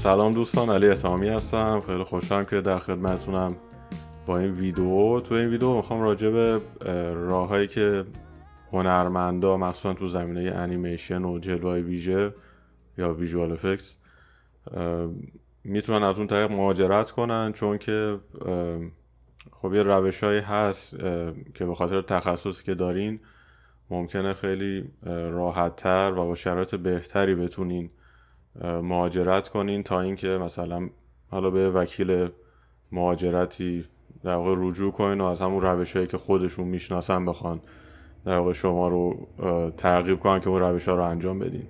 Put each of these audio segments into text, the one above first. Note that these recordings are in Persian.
سلام دوستان علی اتهامی هستم خیلی خوشحالم که در خدمتتونم با این ویدیو تو این ویدیو میخوام راجع به راههایی که هنرمندا مخصوصا تو زمینه انیمیشن و جلوه ویژه یا ویژوال افکس میتونن از اون طریق مهاجرت کنن چون که خب یه روشهایی هست که به خاطر تخصصی که دارین ممکنه خیلی راحت تر و با شرایط بهتری بتونین مهاجرت کنین تا اینکه مثلا حالا به وکیل مهاجرتی در واقع رجوع کنین و از همون روش هایی که خودشون میشناسن بخوان در واقع شما رو ترغیب کنن که اون روش ها رو انجام بدین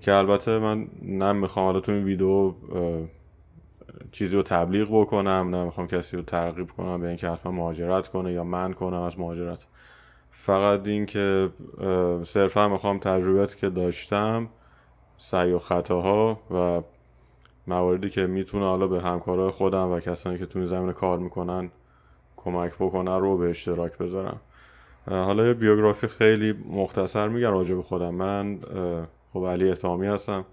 که البته من نه میخوام حالا تو این ویدیو چیزی رو تبلیغ بکنم نه میخوام کسی رو ترغیب کنم به اینکه حتما مهاجرت کنه یا من کنم از مهاجرت فقط این که صرفا میخوام تجربیاتی که داشتم سعی و خطاها و مواردی که میتونه حالا به همکارای خودم و کسانی که تو این زمینه کار میکنن کمک بکنن رو به اشتراک بذارم حالا یه بیوگرافی خیلی مختصر میگم راجع به خودم من خب علی اتهامی هستم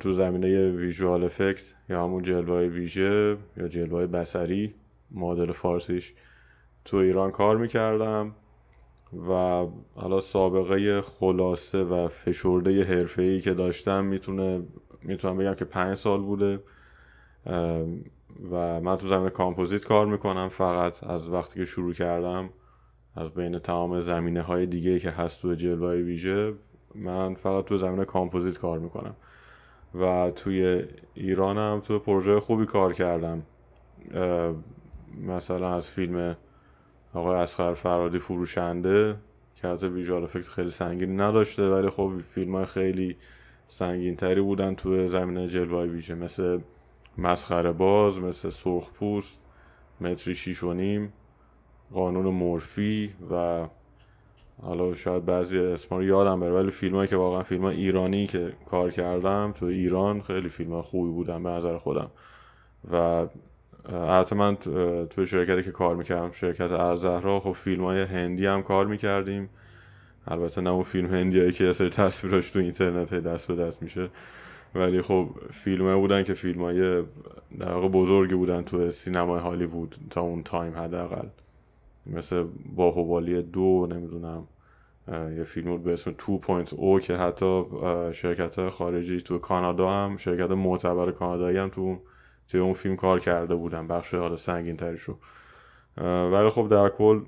تو زمینه ویژوال افکت یا همون جلوه ویژه یا جلوه بسری معادل فارسیش تو ایران کار میکردم و حالا سابقه خلاصه و فشرده حرفه ای که داشتم میتونه میتونم بگم که پنج سال بوده و من تو زمین کامپوزیت کار میکنم فقط از وقتی که شروع کردم از بین تمام زمینه های دیگه که هست تو جلوه ویژه من فقط تو زمین کامپوزیت کار میکنم و توی ایرانم تو پروژه خوبی کار کردم مثلا از فیلم آقای اسخر فرادی فروشنده که حتی ویژوال افکت خیلی سنگینی نداشته ولی خب فیلم های خیلی سنگین تری بودن تو زمینه جلوه ویژه مثل مسخره باز مثل سرخ پوست متری شیش و نیم قانون مورفی و حالا شاید بعضی اسما رو یادم بره ولی فیلم که واقعا فیلم ایرانی که کار کردم تو ایران خیلی فیلم خوبی بودن به نظر خودم و البته من توی شرکتی که کار میکردم شرکت ارزهرا خب فیلم های هندی هم کار میکردیم البته نه اون فیلم هایی که سری تصویراش تو اینترنت دست به دست میشه ولی خب فیلمه بودن که فیلم های در واقع بزرگی بودن تو سینمای هالیوود تا اون تایم حداقل مثل با باهوبالی دو نمیدونم یه فیلم بود به اسم 2.0 که حتی شرکت خارجی تو کانادا هم شرکت معتبر کانادایی هم تو توی اون فیلم کار کرده بودم بخش حالا سنگین تریشو ولی خب در کل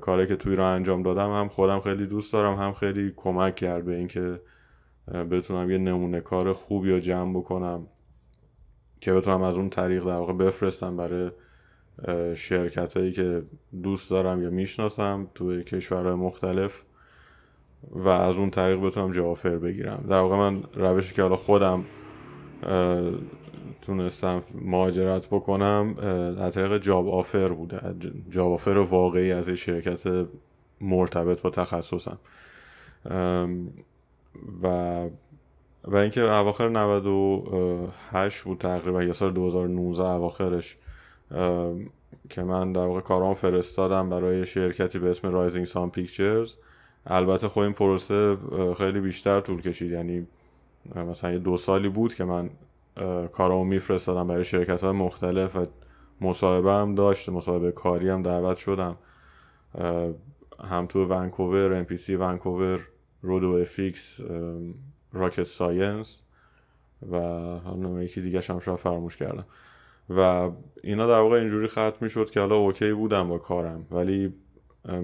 کاری که توی را انجام دادم هم خودم خیلی دوست دارم هم خیلی کمک کرد به اینکه بتونم یه نمونه کار خوب یا جمع بکنم که بتونم از اون طریق در واقع بفرستم برای شرکت هایی که دوست دارم یا میشناسم توی کشورهای مختلف و از اون طریق بتونم جوافر بگیرم در واقع من روشی که حالا خودم تونستم مهاجرت بکنم در طریق جاب آفر بوده جاب آفر واقعی از یه شرکت مرتبط با تخصصم و و اینکه اواخر 98 بود تقریبا یا سال 2019 اواخرش که من در واقع کارام فرستادم برای شرکتی به اسم رایزینگ سان پیکچرز البته خب این پروسه خیلی بیشتر طول کشید یعنی مثلا یه دو سالی بود که من کارامو میفرستادم برای شرکت های مختلف و مصاحبه هم داشت مصاحبه کاری هم دعوت شدم هم تو ونکوور سی ونکوور رودو افیکس راکت ساینس و هم یکی دیگه هم شاید فراموش کردم و اینا در واقع اینجوری ختم میشد که حالا اوکی بودم با کارم ولی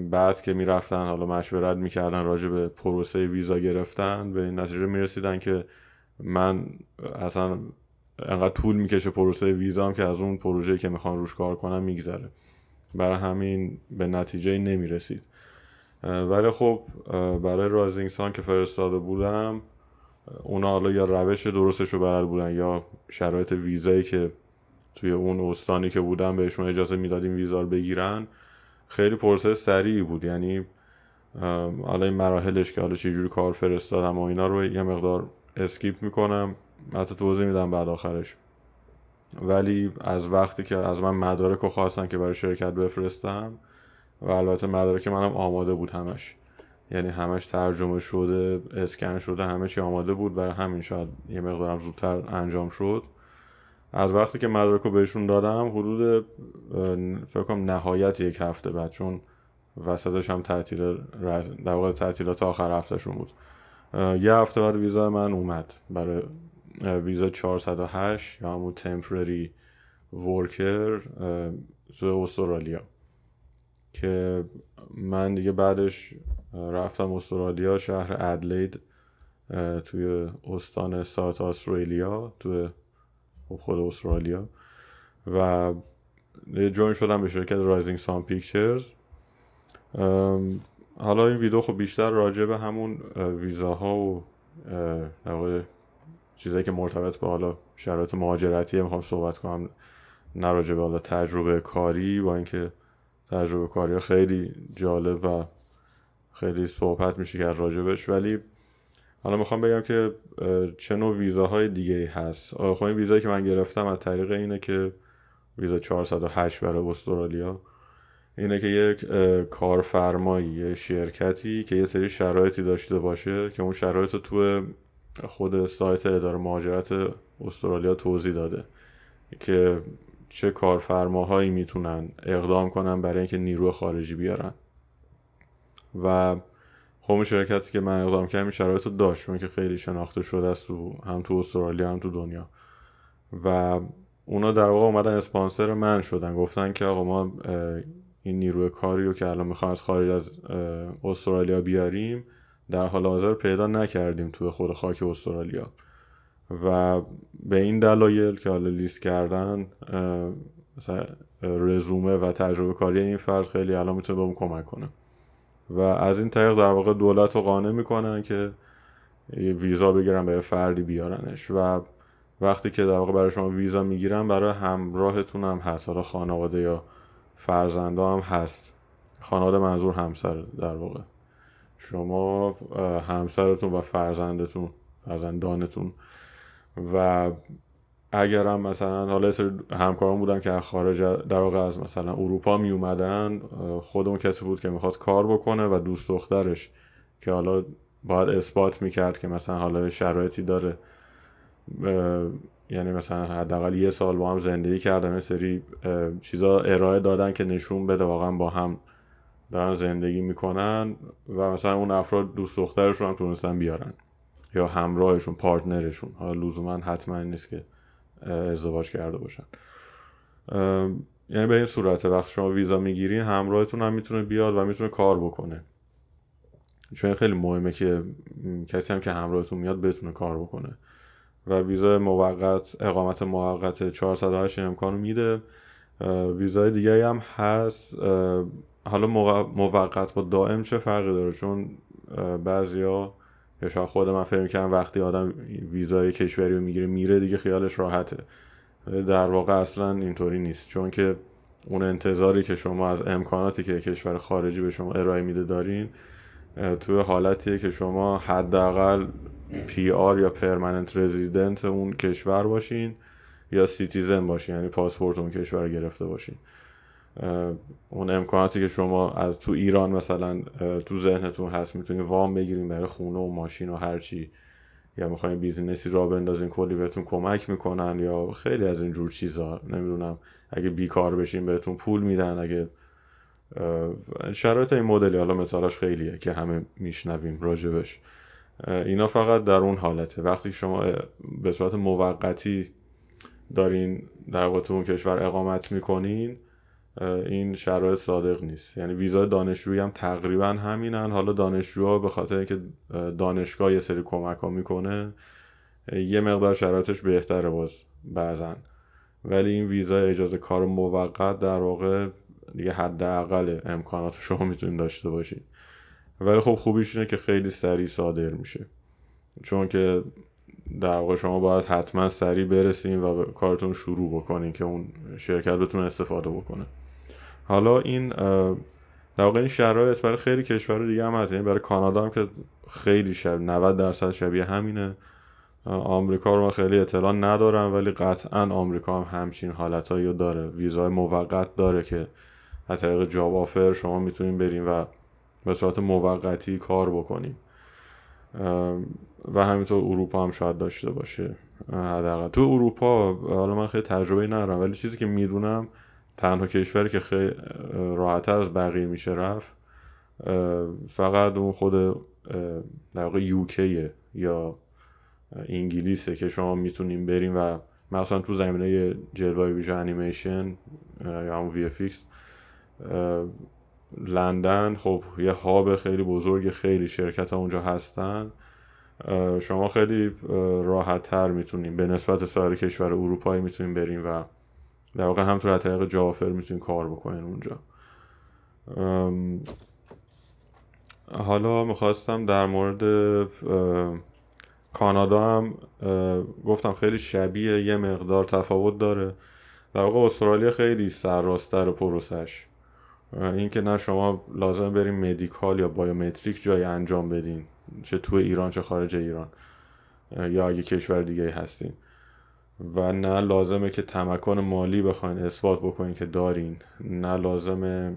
بعد که میرفتن حالا مشورت میکردن راجع به پروسه ویزا گرفتن به این نتیجه میرسیدن که من اصلا انقدر طول میکشه پروسه ویزام که از اون پروژه که میخوان روش کار کنم میگذره برای همین به نتیجه نمیرسید ولی خب برای رازینگسان که فرستاده بودم اونا حالا یا روش درستش رو بلد بودن یا شرایط ویزایی که توی اون استانی که بودن بهشون اجازه میدادیم ویزا رو بگیرن خیلی پروسه سریعی بود یعنی حالا این مراحلش که حالا چجوری کار فرستادم و اینا رو یه مقدار اسکیپ میکنم حتی توضیح میدم بعد آخرش ولی از وقتی که از من مدارک رو خواستن که برای شرکت بفرستم و البته مدارک منم آماده بود همش یعنی همش ترجمه شده اسکن شده همه چی آماده بود برای همین شاید یه مقدارم زودتر انجام شد از وقتی که مدارک رو بهشون دادم حدود فکر کنم نهایت یک هفته بعد چون وسطش هم تعطیل در واقع تعطیلات آخر شون بود یه هفته بعد ویزا من اومد برای ویزا 408 یا همون تمپرری ورکر تو استرالیا که من دیگه بعدش رفتم استرالیا شهر ادلید توی استان سات استرالیا توی خب خود استرالیا و جوین شدم به شرکت رایزینگ سان پیکچرز حالا این ویدیو خب بیشتر راجع به همون ویزاها و چیزایی که مرتبط با حالا شرایط مهاجرتی میخوام صحبت کنم نه راجع به حالا تجربه کاری با اینکه تجربه کاری خیلی جالب و خیلی صحبت میشه کرد راجبش ولی حالا میخوام بگم که چه نوع ویزاهای دیگه هست خب این ویزایی که من گرفتم از طریق اینه که ویزا 408 برای استرالیا اینه که یک کارفرمایی شرکتی که یه سری شرایطی داشته باشه که اون شرایط تو خود سایت اداره مهاجرت استرالیا توضیح داده که چه کارفرماهایی میتونن اقدام کنن برای اینکه نیرو خارجی بیارن و خب شرکتی که من اقدام کردم این شرایط رو داشت چون که خیلی شناخته شده است تو هم تو استرالیا هم تو دنیا و اونا در واقع اومدن اسپانسر من شدن گفتن که آقا ما این نیروی کاری رو که الان میخوایم از خارج از استرالیا بیاریم در حال حاضر پیدا نکردیم توی خود خاک استرالیا و به این دلایل که حالا لیست کردن مثلا رزومه و تجربه کاری این فرد خیلی الان میتونه به کمک کنه و از این طریق در واقع دولت رو قانع میکنن که ویزا بگیرن به فردی بیارنش و وقتی که در واقع برای شما ویزا میگیرن برای همراهتون هم هست حالا خانواده یا فرزنده هم هست خانواده منظور همسر در واقع شما همسرتون و فرزندتون فرزندانتون و اگر هم مثلا حالا سری همکاران بودن که خارج در واقع از مثلا اروپا می اومدن خود کسی بود که میخواست کار بکنه و دوست دخترش که حالا باید اثبات میکرد که مثلا حالا شرایطی داره یعنی مثلا حداقل یه سال با هم زندگی کردن سری چیزا ارائه دادن که نشون بده واقعا با هم دارن زندگی میکنن و مثلا اون افراد دوست دخترشون هم تونستن بیارن یا همراهشون پارتنرشون حالا لزوما حتما نیست که ازدواج کرده باشن یعنی به این صورته وقتی شما ویزا میگیرین همراهتون هم میتونه بیاد و میتونه کار بکنه چون این خیلی مهمه که کسی هم که همراهتون میاد بتونه کار بکنه و ویزا موقت اقامت موقت 408 امکان میده ویزای دیگه هم هست حالا موقت با دائم چه فرقی داره چون بعضیا یا شاید خود من فکر میکنم وقتی آدم ویزای کشوری رو میگیره میره دیگه خیالش راحته در واقع اصلا اینطوری نیست چون که اون انتظاری که شما از امکاناتی که کشور خارجی به شما ارائه میده دارین تو حالتیه که شما حداقل پی آر یا پرمننت رزیدنت اون کشور باشین یا سیتیزن باشین یعنی پاسپورت اون کشور گرفته باشین اون امکاناتی که شما از تو ایران مثلا تو ذهنتون هست میتونید وام بگیریم برای خونه و ماشین و هرچی یا میخواین بیزینسی را بندازین کلی بهتون کمک میکنن یا خیلی از اینجور چیزا نمیدونم اگه بیکار بشین بهتون پول میدن اگه شرایط این مدلی حالا مثالش خیلیه که همه میشنویم راجبش اینا فقط در اون حالته وقتی شما به صورت موقتی دارین در اون کشور اقامت میکنین این شرایط صادق نیست یعنی ویزای دانشجویی هم تقریبا همینن حالا دانشجوها به خاطر اینکه دانشگاه یه سری کمک ها میکنه یه مقدار شرایطش بهتره باز بعضن ولی این ویزای اجازه کار موقت در واقع دیگه حداقل امکانات شما میتونید داشته باشید ولی خب خوبیش اینه که خیلی سریع صادر میشه چون که در واقع شما باید حتما سریع برسین و کارتون شروع بکنین که اون شرکت بتونه استفاده بکنه حالا این در واقع این شرایط برای خیلی کشور دیگه هم هست یعنی برای کانادا هم که خیلی شب 90 درصد شبیه همینه آمریکا رو من خیلی اطلاع ندارم ولی قطعا آمریکا هم همچین حالتهایی رو داره ویزای موقت داره که از طریق جاب آفر شما میتونیم بریم و به صورت موقتی کار بکنیم و همینطور اروپا هم شاید داشته باشه حداقل تو اروپا حالا من خیلی تجربه ندارم ولی چیزی که میدونم تنها کشوری که خیلی راحتتر از بقیه میشه رفت فقط اون خود در واقع یوکیه یا انگلیسه که شما میتونیم بریم و مثلا تو زمینه جلوه ویژه انیمیشن یا همون وی لندن خب یه هاب خیلی بزرگ خیلی شرکت ها اونجا هستن شما خیلی راحت تر میتونیم به نسبت سایر کشور اروپایی میتونیم بریم و در واقع هم از طریق جافر میتونین کار بکنین اونجا حالا میخواستم در مورد کانادا هم گفتم خیلی شبیه یه مقدار تفاوت داره در واقع استرالیا خیلی سرراستر پروسش اینکه نه شما لازم بریم مدیکال یا بایومتریک جایی انجام بدین چه تو ایران چه خارج ایران یا اگه کشور دیگه هستین و نه لازمه که تمکان مالی بخواین اثبات بکنین که دارین نه لازمه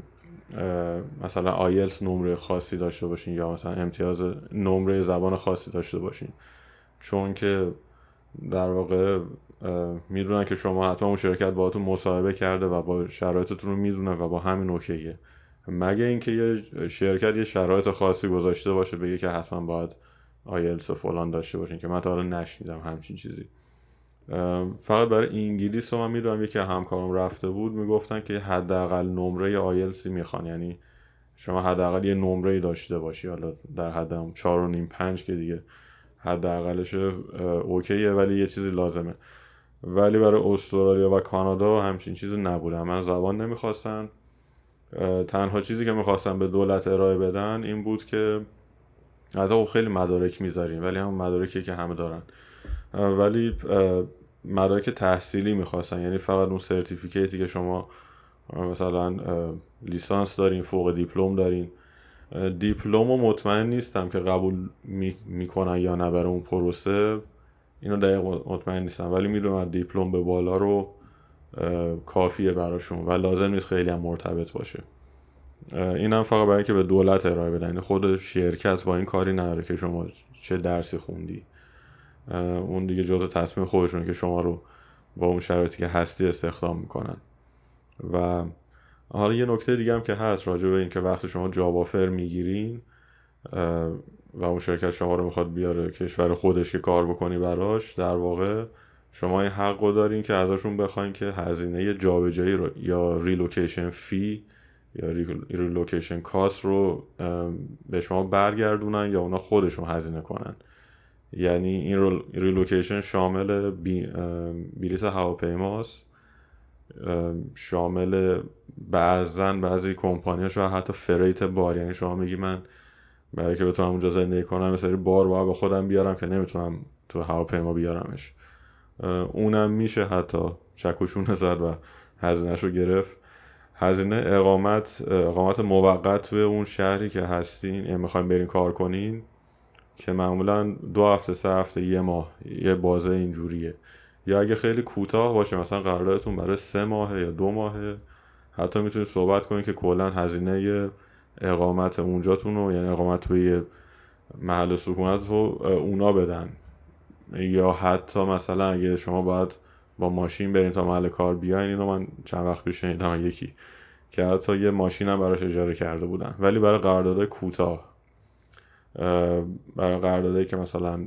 مثلا آیلتس نمره خاصی داشته باشین یا مثلا امتیاز نمره زبان خاصی داشته باشین چون که در واقع میدونن که شما حتما اون شرکت باهاتون مصاحبه کرده و با شرایطتون رو میدونه و با همین اوکیه مگه اینکه یه شرکت یه شرایط خاصی گذاشته باشه بگه که حتما باید آیلتس و فلان داشته باشین که من تا حالا نشنیدم همچین چیزی فقط برای انگلیس رو من میدونم یکی همکارم رفته بود میگفتن که حداقل نمره آیلسی میخوان یعنی شما حداقل یه نمره داشته باشی حالا در حد هم و نیم پنج که دیگه حداقلش اوکیه ولی یه چیزی لازمه ولی برای استرالیا و کانادا همچین چیزی نبوده من زبان نمیخواستن تنها چیزی که میخواستن به دولت ارائه بدن این بود که حتی خب خیلی مدارک میذاریم ولی هم مدارکی که همه دارن ولی مدارک تحصیلی میخواستن یعنی فقط اون سرتیفیکیتی که شما مثلا لیسانس دارین فوق دیپلم دارین دیپلم و مطمئن نیستم که قبول میکنن یا نه برای اون پروسه اینو دقیق مطمئن نیستم ولی میدونم دیپلم به بالا رو کافیه براشون و لازم نیست خیلی هم مرتبط باشه این هم فقط برای که به دولت ارائه بدن یعنی خود شرکت با این کاری نداره که شما چه درسی خوندی اون دیگه جزء تصمیم خودشونه که شما رو با اون شرایطی که هستی استخدام میکنن و حالا یه نکته دیگه هم که هست راجع به اینکه وقتی شما جاب آفر میگیرین و اون شرکت شما رو میخواد بیاره کشور خودش که کار بکنی براش در واقع شما این حق رو دارین که ازشون بخواین که هزینه جابجایی یا ریلوکیشن فی یا ریلوکیشن کاست رو به شما برگردونن یا اونا خودشون هزینه کنن یعنی این ریلوکیشن شامل بلیت هواپیماست شامل بعضا بعضی کمپانی شاید حتی فریت بار یعنی شما میگی من برای که بتونم اونجا زندگی کنم یه بار باید به خودم بیارم که نمیتونم تو هواپیما بیارمش اونم میشه حتی چکوشون زد و هزینهش رو گرفت هزینه اقامت اقامت موقت توی اون شهری که هستین یعنی میخوایم برین کار کنین که معمولا دو هفته سه هفته یه ماه یه بازه اینجوریه یا اگه خیلی کوتاه باشه مثلا قراردادتون برای سه ماه یا دو ماهه حتی میتونید صحبت کنید که کلا هزینه اقامت اونجاتون رو یعنی اقامت توی محل سکونت رو اونا بدن یا حتی مثلا اگه شما باید با ماشین برین تا محل کار بیاین اینو من چند وقت پیش شنیدم یکی که حتی یه ماشین هم براش اجاره کرده بودن ولی برای قراردادهای کوتاه برای قراردادی که مثلا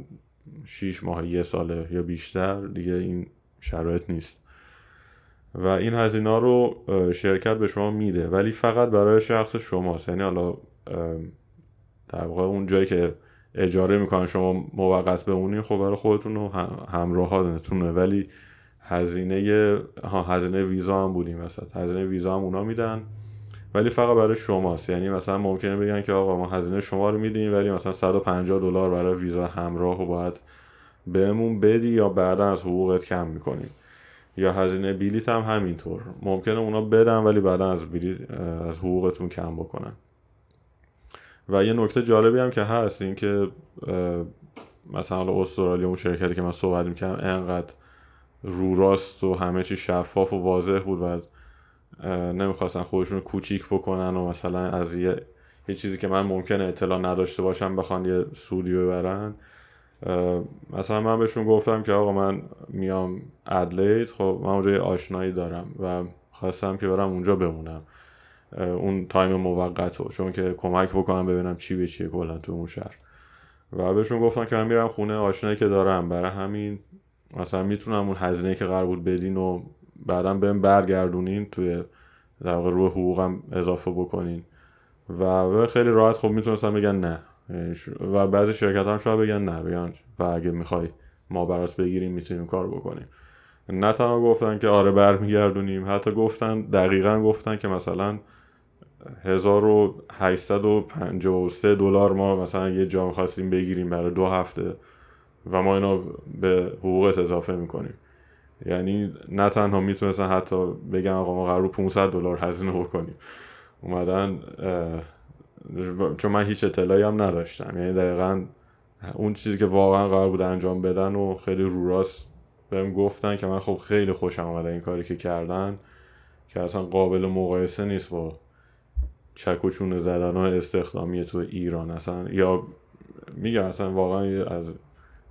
6 ماه یه ساله یا بیشتر دیگه این شرایط نیست و این هزینه رو شرکت به شما میده ولی فقط برای شخص شماست یعنی حالا در واقع اون جایی که اجاره میکنن شما موقت بمونین خب برای خودتون و همراهاتونه ولی هزینه ها هزینه ویزا هم بودیم وسط هزینه ویزا هم اونا میدن ولی فقط برای شماست یعنی مثلا ممکنه بگن که آقا ما هزینه شما رو میدیم ولی مثلا 150 دلار برای ویزا همراه و باید بهمون بدی یا بعدا از حقوقت کم میکنیم یا هزینه بیلیت هم همینطور ممکنه اونا بدن ولی بعدا از از حقوقتون کم بکنن و یه نکته جالبی هم که هست این که مثلا استرالیا اون شرکتی که من صحبت میکردم انقدر رو راست و همه چی شفاف و واضح بود و نمیخواستن خودشون کوچیک بکنن و مثلا از یه, یه چیزی که من ممکنه اطلاع نداشته باشم بخوان یه سودی ببرن مثلا من بهشون گفتم که آقا من میام ادلید خب من اونجا آشنایی دارم و خواستم که برم اونجا بمونم اون تایم موقت رو چون که کمک بکنم ببینم چی به چیه کلا تو اون شهر و بهشون گفتم که من میرم خونه آشنایی که دارم برای همین مثلا میتونم اون هزینه که قرار بود بدین و بعدا بهم برگردونین توی در واقع روی حقوقم اضافه بکنین و خیلی راحت خب میتونستم بگن نه یعنی و بعضی شرکت هم شاید بگن نه بگن و اگه میخوای ما برات بگیریم میتونیم کار بکنیم نه تنها گفتن که آره برمیگردونیم حتی گفتن دقیقا گفتن که مثلا 1853 دلار ما مثلا یه جا خواستیم بگیریم برای دو هفته و ما اینو به حقوقت اضافه میکنیم یعنی نه تنها میتونستن حتی بگن آقا ما قرار 500 دلار هزینه بکنیم اومدن چون من هیچ اطلاعی هم نداشتم یعنی دقیقا اون چیزی که واقعا قرار بود انجام بدن و خیلی رو راست بهم گفتن که من خب خیلی خوشم اومد این کاری که کردن که اصلا قابل مقایسه نیست با چکوچون زدن استخدامی تو ایران اصلا یا میگم اصلا واقعا از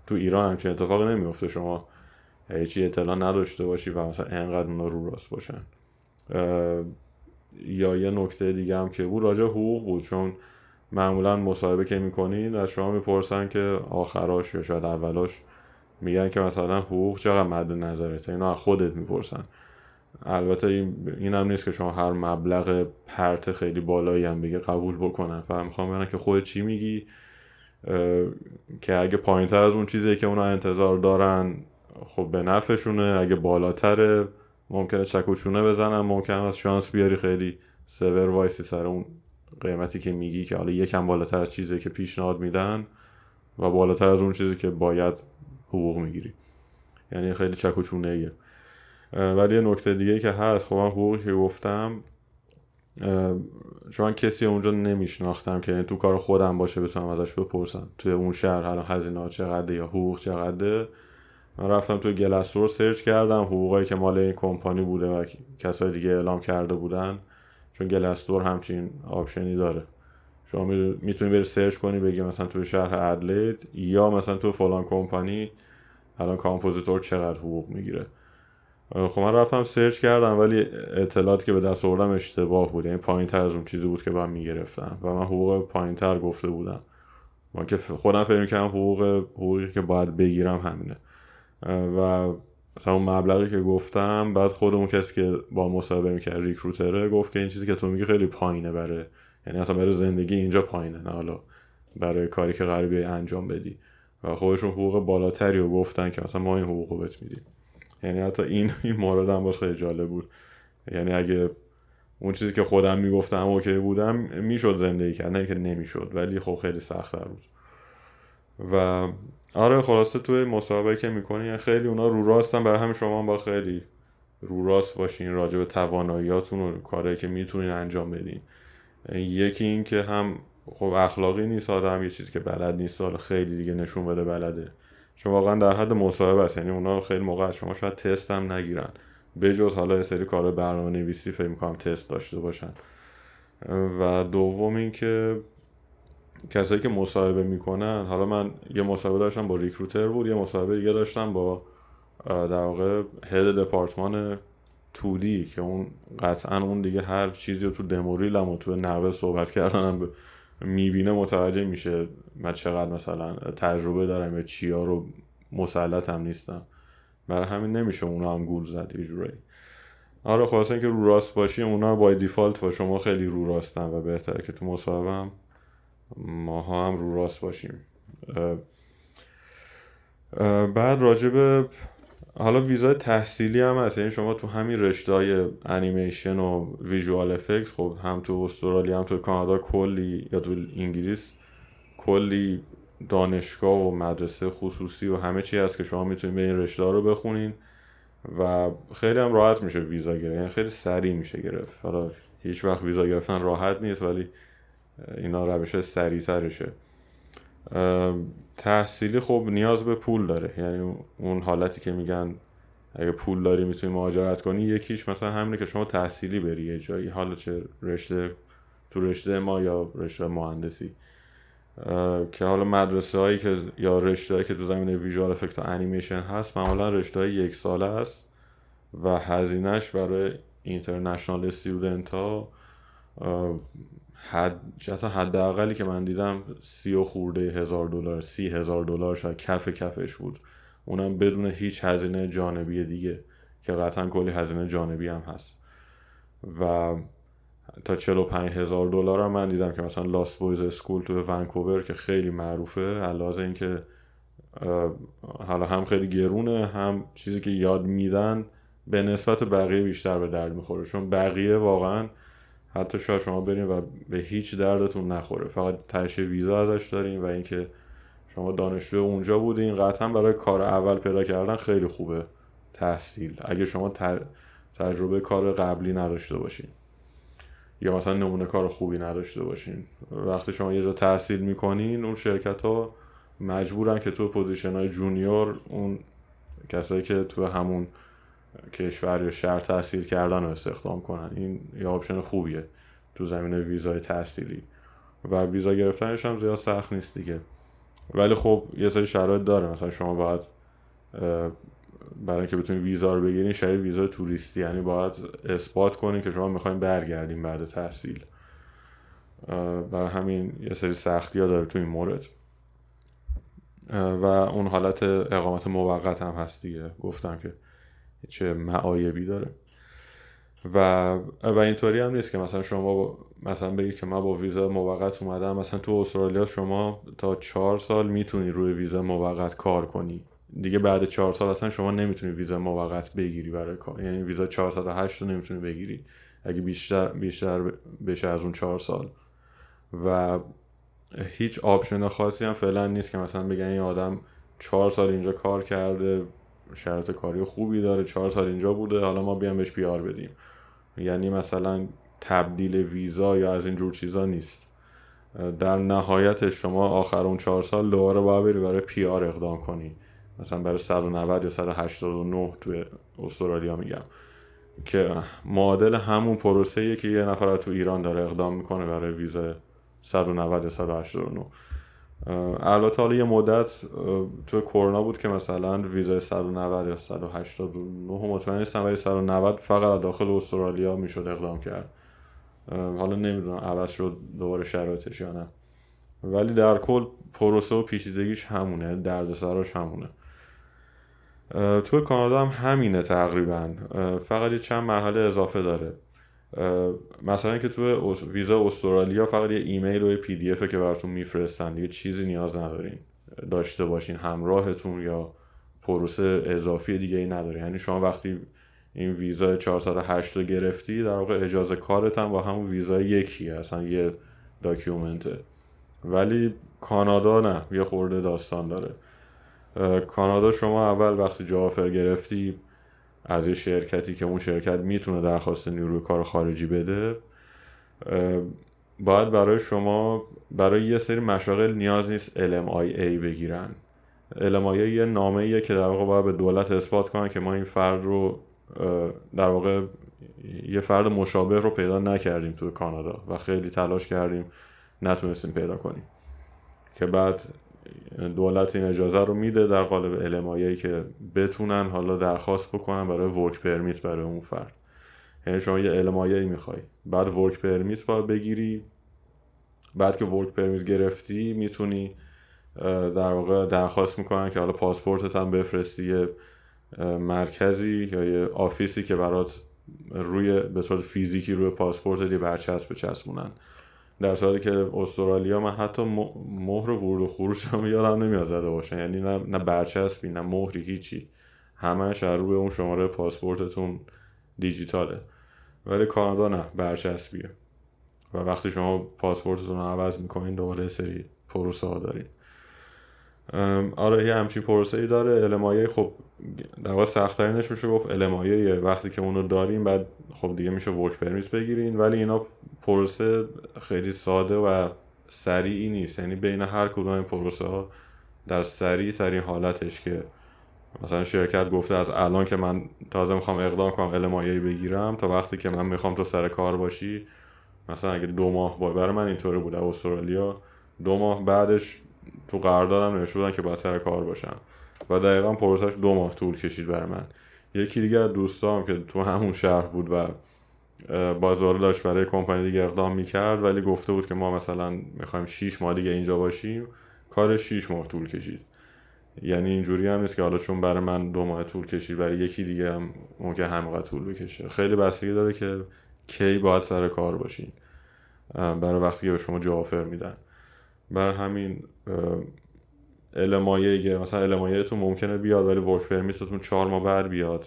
تو ایران همچین اتفاقی نمیفته شما هیچی اطلاع نداشته باشی و مثلا اینقدر اونا رو راست باشن یا یه نکته دیگه هم که بود راجع حقوق بود چون معمولا مصاحبه که میکنین از شما میپرسن که آخراش یا شاید اولاش میگن که مثلا حقوق چقدر مد نظرته اینا از خودت میپرسن البته این هم نیست که شما هر مبلغ پرت خیلی بالایی هم بگه قبول بکنن و میخوام بگم که خود چی میگی که اگه پایین تر از اون چیزی که اونا انتظار دارن خب به نفعشونه اگه بالاتره ممکنه چکوچونه بزنم ممکنه از شانس بیاری خیلی سور وایسی سر اون قیمتی که میگی که حالا یکم بالاتر از چیزی که پیشنهاد میدن و بالاتر از اون چیزی که باید حقوق میگیری یعنی خیلی چکوچونه ایه ولی یه نکته دیگه که هست خب من حقوقی که گفتم چون کسی اونجا نمیشناختم که یعنی تو کار خودم باشه بتونم ازش بپرسم توی اون شهر حالا هزینه چقدر یا حقوق چقدر من رفتم تو گلستور سرچ کردم حقوقی که مال این کمپانی بوده و کسای دیگه اعلام کرده بودن چون گلستور همچین آپشنی داره شما میتونی بری سرچ کنی بگی مثلا تو شهر ادلید یا مثلا تو فلان کمپانی الان کامپوزیتور چقدر حقوق میگیره خب من رفتم سرچ کردم ولی اطلاعاتی که به دست آوردم اشتباه بود یعنی پایین تر از اون چیزی بود که من میگرفتم و من حقوق پایین تر گفته بودم ما که خودم فکر حقوق حقوقی که باید بگیرم همینه و مثلا اون مبلغی که گفتم بعد خود اون کسی که با مصاحبه میکرد ریکروتره گفت که این چیزی که تو میگی خیلی پایینه برای یعنی اصلا برای زندگی اینجا پایینه نه حالا برای کاری که قرار انجام بدی و خودشون حقوق بالاتری رو گفتن که مثلا ما این حقوق بهت میدیم یعنی حتی این این مورد هم باش خیلی جالب بود یعنی اگه اون چیزی که خودم میگفتم اوکی بودم میشد زندگی کرد نه که نمیشد ولی خب خیلی سخت بود و آره خلاصه توی مسابقه که میکنین خیلی اونا رو راستن برای همین شما با خیلی رو راست باشین راجع به تواناییاتون و کاری که میتونین انجام بدین یکی این که هم خب اخلاقی نیست آدم یه چیزی که بلد نیست حالا خیلی دیگه نشون بده بلده چون واقعا در حد مصاحبه است یعنی اونا خیلی موقع شما شاید تست هم نگیرن بجز حالا یه سری کار برنامه نویسی فکر میکنم تست داشته باشن و دوم اینکه کسایی که مصاحبه میکنن حالا من یه مصاحبه داشتم با ریکروتر بود یه مصاحبه دیگه داشتم با در واقع هد دپارتمان تودی که اون قطعا اون دیگه هر چیزی رو تو دموریلم و تو نوه صحبت کردنم میبینه متوجه میشه من چقدر مثلا تجربه دارم یا چیا رو مسلطم نیستم برای همین نمیشه اونا هم گول زد یه آره خواستن که رو راست باشی اونا بای دیفالت با شما خیلی رو راستن و بهتره که تو مصاحبه ماها هم رو راست باشیم بعد راجب حالا ویزای تحصیلی هم هست یعنی شما تو همین رشته های انیمیشن و ویژوال افکت خب هم تو استرالیا هم تو کانادا کلی یا تو انگلیس کلی دانشگاه و مدرسه خصوصی و همه چی هست که شما میتونید به این رشته رو بخونین و خیلی هم راحت میشه ویزا گرفت یعنی خیلی سریع میشه گرفت حالا هیچ وقت ویزا گرفتن راحت نیست ولی اینا روش سریع تحصیلی خب نیاز به پول داره یعنی اون حالتی که میگن اگه پول داری میتونی مهاجرت کنی یکیش مثلا همینه که شما تحصیلی بری یه جایی حالا چه رشته تو رشته ما یا رشته مهندسی که حالا مدرسه هایی که یا رشته هایی که تو زمینه ویژوال افکت و انیمیشن هست معمولا رشته های یک ساله است و هزینهش برای اینترنشنال استودنت ها حد حداقلی که من دیدم سی و خورده هزار دلار سی هزار دلار شاید کف کفش بود اونم بدون هیچ هزینه جانبی دیگه که قطعا کلی هزینه جانبی هم هست و تا 45 هزار دلار هم من دیدم که مثلا لاست بویز اسکول تو ونکوور که خیلی معروفه علاوه اینکه حالا هم خیلی گرونه هم چیزی که یاد میدن به نسبت بقیه بیشتر به درد میخوره چون بقیه واقعا حتی شاید شما بریم و به هیچ دردتون نخوره فقط تشه ویزا ازش دارین و اینکه شما دانشجو اونجا بودین قطعا برای کار اول پیدا کردن خیلی خوبه تحصیل اگه شما تجربه کار قبلی نداشته باشین یا مثلا نمونه کار خوبی نداشته باشین وقتی شما یه جا تحصیل میکنین اون شرکت ها مجبورن که تو پوزیشن های جونیور اون کسایی که تو همون کشور یا شهر تحصیل کردن رو استخدام کنن این یه آپشن خوبیه تو زمینه ویزای تحصیلی و ویزا گرفتنش هم زیاد سخت نیست دیگه ولی خب یه سری شرایط داره مثلا شما باید برای اینکه بتونید ویزا رو بگیرین شاید ویزا توریستی یعنی باید اثبات کنین که شما میخواین برگردین بعد تحصیل برای همین یه سری سختی ها داره تو این مورد و اون حالت اقامت موقت هم هست دیگه گفتم که چه معایبی داره و و اینطوری هم نیست که مثلا شما با... مثلا بگید که من با ویزا موقت اومدم مثلا تو استرالیا شما تا چهار سال میتونی روی ویزا موقت کار کنی دیگه بعد چهار سال اصلا شما نمیتونی ویزا موقت بگیری برای کار یعنی ویزا 408 رو نمیتونی بگیری اگه بیشتر بیشتر بشه از اون چهار سال و هیچ آپشن خاصی هم فعلا نیست که مثلا بگن این آدم چهار سال اینجا کار کرده شرط کاری خوبی داره چهار سال اینجا بوده حالا ما بیام بهش پیار بدیم یعنی مثلا تبدیل ویزا یا از این جور چیزا نیست در نهایت شما آخر اون چهار سال دوباره باید بری برای پیار اقدام کنی مثلا برای 190 یا 189 توی استرالیا میگم که معادل همون پروسه که یه نفر تو ایران داره اقدام میکنه برای ویزا 190 یا 189 البته حالا یه مدت تو کرونا بود که مثلا ویزای 190 یا 189 مطمئن نیستم ولی 190 فقط داخل استرالیا میشد اقدام کرد حالا نمیدونم عوض شد دوباره شرایطش یا نه ولی در کل پروسه و پیچیدگیش همونه یعنی سراش همونه تو کانادا هم همینه تقریبا فقط یه چند مرحله اضافه داره مثلا که تو ویزا استرالیا فقط یه ایمیل و یه پی دی که براتون میفرستن یه چیزی نیاز ندارین داشته باشین همراهتون یا پروسه اضافی دیگه ای نداره یعنی شما وقتی این ویزا 408 رو گرفتی در واقع اجازه کارت هم با همون ویزا یکی اصلا یه داکیومنته ولی کانادا نه یه خورده داستان داره کانادا شما اول وقتی جوافر گرفتی از یه شرکتی که اون شرکت میتونه درخواست نیروی کار خارجی بده باید برای شما برای یه سری مشاغل نیاز نیست LMIA بگیرن LMIA یه نامه ایه که در واقع باید به دولت اثبات کنن که ما این فرد رو در واقع یه فرد مشابه رو پیدا نکردیم تو کانادا و خیلی تلاش کردیم نتونستیم پیدا کنیم که بعد دولت این اجازه رو میده در قالب علمایی که بتونن حالا درخواست بکنن برای ورک پرمیت برای اون فرد یعنی شما یه علمایی میخوای بعد ورک پرمیت با بگیری بعد که ورک پرمیت گرفتی میتونی در واقع درخواست میکنن که حالا پاسپورتت هم بفرستی یه مرکزی یا یه آفیسی که برات روی به صورت فیزیکی روی پاسپورت یه برچسب بچسبونن در صورتی که استرالیا من حتی مهر ورود و خروج هم یادم نمیاد زده باشن یعنی نه, نه برچسبی نه مهری هیچی همش از روی اون شماره پاسپورتتون دیجیتاله ولی کانادا نه برچسبیه و وقتی شما پاسپورتتون رو عوض میکنین دوباره سری پروسه ها دارین آره یه همچین پروسه ای داره المایه خب در واقع سختترینش میشه گفت المایه وقتی که اونو داریم بعد خب دیگه میشه ورک پرمیت بگیرین ولی اینا پروسه خیلی ساده و سریعی نیست یعنی بین هر کدوم این پروسه ها در سریع ترین حالتش که مثلا شرکت گفته از الان که من تازه میخوام اقدام کنم المایه بگیرم تا وقتی که من میخوام تو سر کار باشی مثلا اگه دو ماه برای من اینطوری بوده استرالیا دو ماه بعدش تو قراردادم نوشته بودن که باید سر کار باشم و دقیقا پروسش دو ماه طول کشید برای من یکی دیگه از دوستام که تو همون شهر بود و بازار داشت برای کمپانی دیگه اقدام میکرد ولی گفته بود که ما مثلا میخوایم 6 ماه دیگه اینجا باشیم کار 6 ماه طول کشید یعنی اینجوری هم نیست که حالا چون برای من دو ماه طول کشید برای یکی دیگه هم که همینقدر طول بکشه خیلی بستگی داره که کی باید سر کار باشین برای وقتی که به شما جوافر میدن برای همین المایه گیر مثلا المایه تو ممکنه بیاد ولی ورک تو چهار ماه بعد بیاد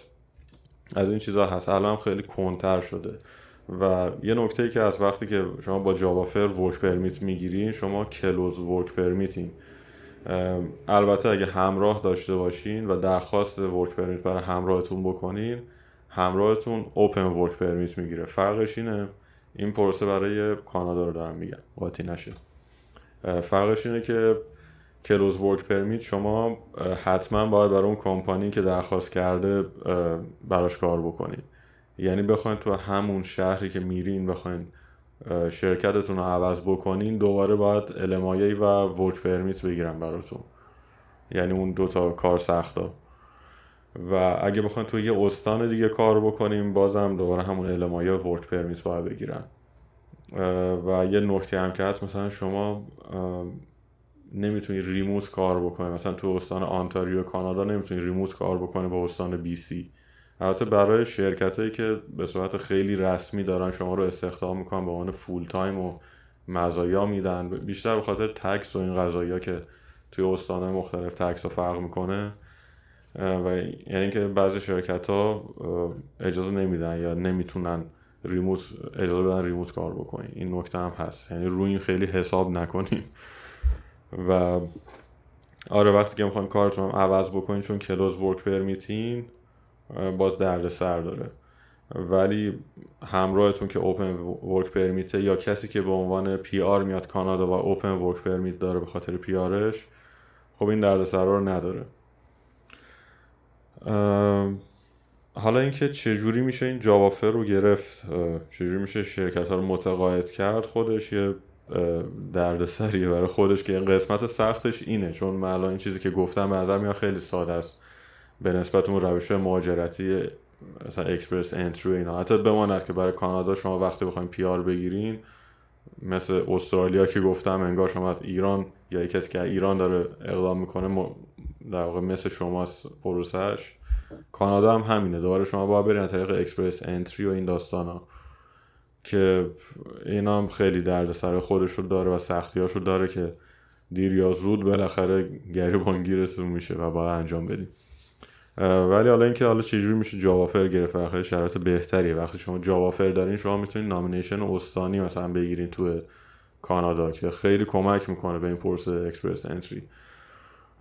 از این چیزا هست الان خیلی کنتر شده و یه نکته ای که از وقتی که شما با جاوافر ورک پرمیت میگیرین شما کلوز ورک پرمیتین البته اگه همراه داشته باشین و درخواست ورک پرمیت برای همراهتون بکنین همراهتون اوپن ورک پرمیت میگیره فرقش اینه این پروسه برای کانادا رو دارم میگم قاطی نشه فرقش اینه که کلوز ورک پرمیت شما حتما باید برای اون کمپانی که درخواست کرده براش کار بکنید یعنی بخواین تو همون شهری که میرین بخواین شرکتتون رو عوض بکنین دوباره باید المایه و ورک پرمیت بگیرن براتون یعنی اون دوتا کار سخت ها و اگه بخواین تو یه استان دیگه کار بکنیم بازم دوباره همون المایه و ورک پرمیت باید بگیرن و یه نکته هم که هست مثلا شما نمیتونی ریموت کار بکنی مثلا تو استان آنتاریو کانادا نمیتونی ریموت کار بکنی با استان بی سی البته برای شرکت هایی که به صورت خیلی رسمی دارن شما رو استخدام میکنن به عنوان فول تایم و مزایا میدن بیشتر به خاطر تکس و این قضایی که توی استان مختلف تکس و فرق میکنه و یعنی که بعضی شرکت ها اجازه نمیدن یا نمیتونن ریموت اجازه بدن ریموت کار بکنین این نکته هم هست یعنی روی این خیلی حساب نکنیم و آره وقتی که میخوایم کارتون هم عوض بکنین چون کلوز ورک پرمیتین باز درد سر داره ولی همراهتون که اوپن ورک پرمیته یا کسی که به عنوان پی آر میاد کانادا و اوپن ورک پرمیت داره به خاطر پی آرش خب این سر رو نداره حالا اینکه چجوری میشه این جاوافر رو گرفت چجوری میشه شرکت ها رو متقاعد کرد خودش یه دردسریه برای خودش که این قسمت سختش اینه چون من این چیزی که گفتم به نظر میاد خیلی ساده است به نسبت اون روش مهاجرتی مثلا اکسپرس انترو اینا حتی بماند که برای کانادا شما وقتی بخواین پیار بگیرین مثل استرالیا که گفتم انگار شما از ایران یا کسی که ایران داره اقدام میکنه در واقع مثل شماست پروسش کانادا هم همینه دوباره شما باید برین طریق اکسپرس انتری و این داستان ها که اینا هم خیلی سر خودش رو داره و سختی رو داره که دیر یا زود بالاخره گریبانگیرتون میشه و باید انجام بدیم ولی حالا اینکه حالا چجوری میشه جاوافر گرفت بالاخره شرایط بهتریه وقتی شما جاوافر دارین شما میتونید نامینیشن استانی مثلا بگیرین تو کانادا که خیلی کمک میکنه به این پرس اکسپرس انتری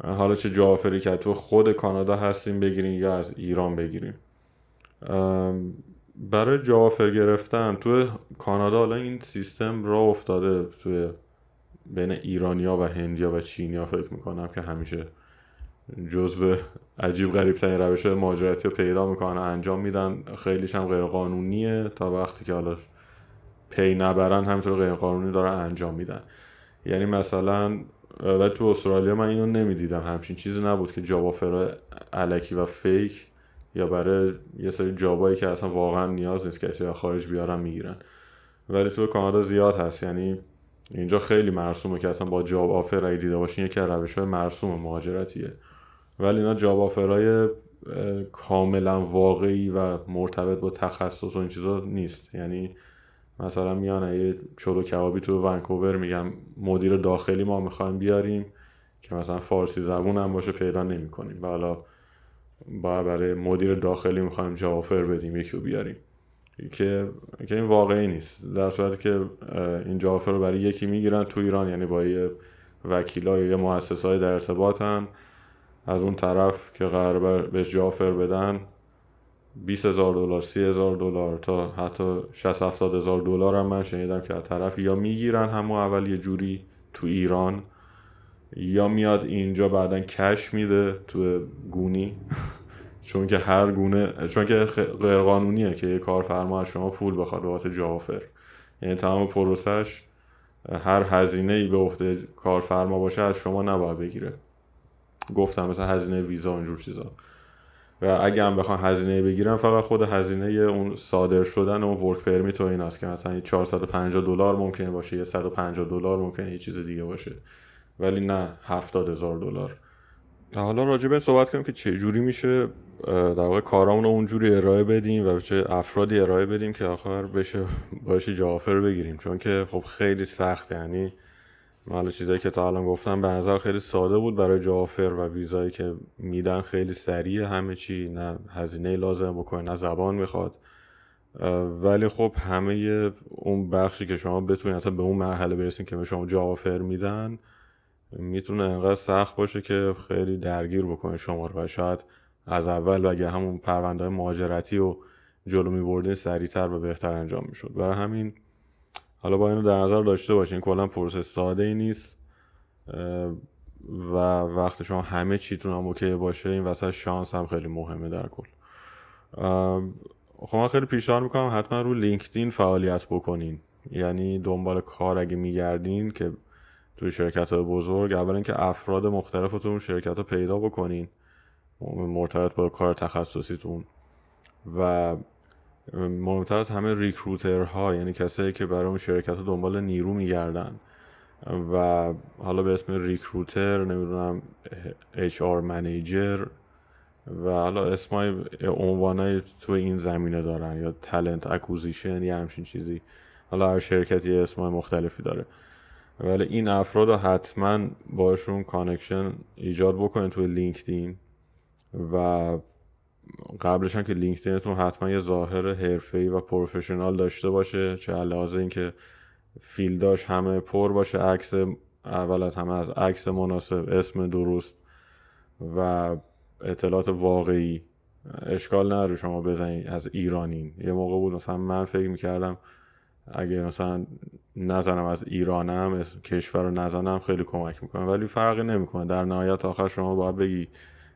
حالا چه جوافری که تو خود کانادا هستیم بگیریم یا از ایران بگیریم برای جوافر گرفتن تو کانادا حالا این سیستم را افتاده توی بین ایرانیا و هندیا و چینیا فکر میکنم که همیشه جزو عجیب غریب ترین روش ماجراتی رو پیدا میکنن انجام میدن خیلیش هم غیرقانونیه تا وقتی که حالا پی نبرن همینطور غیرقانونی قانونی دارن انجام میدن یعنی مثلا و تو استرالیا من اینو نمیدیدم همچین چیزی نبود که جاب آفر علکی و فیک یا برای یه سری جابایی که اصلا واقعا نیاز نیست کسی از خارج بیارن میگیرن ولی تو کانادا زیاد هست یعنی اینجا خیلی مرسومه که اصلا با جاب آفر دیده باشین یکی روش های مرسوم مهاجرتیه ولی اینا جاب آفرهای کاملا واقعی و مرتبط با تخصص و این چیزا نیست یعنی مثلا میان یه چلو کبابی تو ونکوور میگن مدیر داخلی ما میخوایم بیاریم که مثلا فارسی زبون هم باشه پیدا نمیکنیم و حالا برای مدیر داخلی میخوایم جوافر بدیم یکی رو بیاریم که که این واقعی نیست در صورتی که این جوافر رو برای یکی میگیرن تو ایران یعنی با یه وکیلا یا های در ارتباطن از اون طرف که قرار بهش جوافر بدن 20 هزار دلار 30 هزار دلار تا حتی 60 70 هزار دلار هم من شنیدم که از طرف یا میگیرن همو اول یه جوری تو ایران یا میاد اینجا بعدا کش میده تو گونی چون که هر گونه چون که غیرقانونیه که یه کارفرما از شما پول بخواد بابت جوافر یعنی تمام پروسش هر هزینه ای به عهده کارفرما باشه از شما نباید بگیره گفتم مثلا هزینه ویزا اینجور چیزا و آره، اگه هم بخوام هزینه بگیرم فقط خود هزینه اون صادر شدن اون ورک پرمیت و ایناست که مثلا 450 دلار ممکنه باشه 150 دلار ممکنه یه چیز دیگه باشه ولی نه 70 هزار دلار حالا راجع به صحبت کنیم که چه جوری میشه در واقع کارامون رو اونجوری ارائه بدیم و چه افرادی ارائه بدیم که آخر بشه باشه جوافر بگیریم چون که خب خیلی سخت یعنی حالا چیزایی که تا الان گفتم به نظر خیلی ساده بود برای جوافر و ویزایی که میدن خیلی سریع همه چی نه هزینه لازم بکنه نه زبان میخواد ولی خب همه اون بخشی که شما بتونید اصلا به اون مرحله برسین که به شما جوافر میدن میتونه انقدر سخت باشه که خیلی درگیر بکنه شما رو و شاید از اول و اگه همون پرونده مهاجرتی و جلو میبردین سریعتر و بهتر انجام میشد برای همین حالا با اینو در نظر داشته باشین کلا پروسه ساده ای نیست و وقت شما همه چیتون هم اوکی باشه این وسط شانس هم خیلی مهمه در کل خب من خیلی پیشنهاد میکنم حتما رو لینکدین فعالیت بکنین یعنی دنبال کار اگه میگردین که توی شرکت های بزرگ اول اینکه افراد مختلفتون شرکت ها پیدا بکنین مرتبط با کار تخصصیتون و مهمتر از همه ریکروترها یعنی کسایی که برای اون شرکت دنبال نیرو میگردن و حالا به اسم ریکروتر نمیدونم HR منیجر و حالا اسمای عنوانای تو این زمینه دارن یا تلنت اکوزیشن یا همچین چیزی حالا هر شرکتی اسمای مختلفی داره ولی این افراد رو حتما باشون کانکشن ایجاد بکنید توی لینکدین و قبلش هم که لینکدینتون حتما یه ظاهر حرفه‌ای و پروفشنال داشته باشه چه این که فیلداش همه پر باشه عکس اول از همه از عکس مناسب اسم درست و اطلاعات واقعی اشکال نداره شما بزنید از ایرانین یه موقع بود مثلا من فکر میکردم اگه مثلا نزنم از ایرانم کشور رو نزنم خیلی کمک میکنه ولی فرقی نمیکنه در نهایت آخر شما باید بگی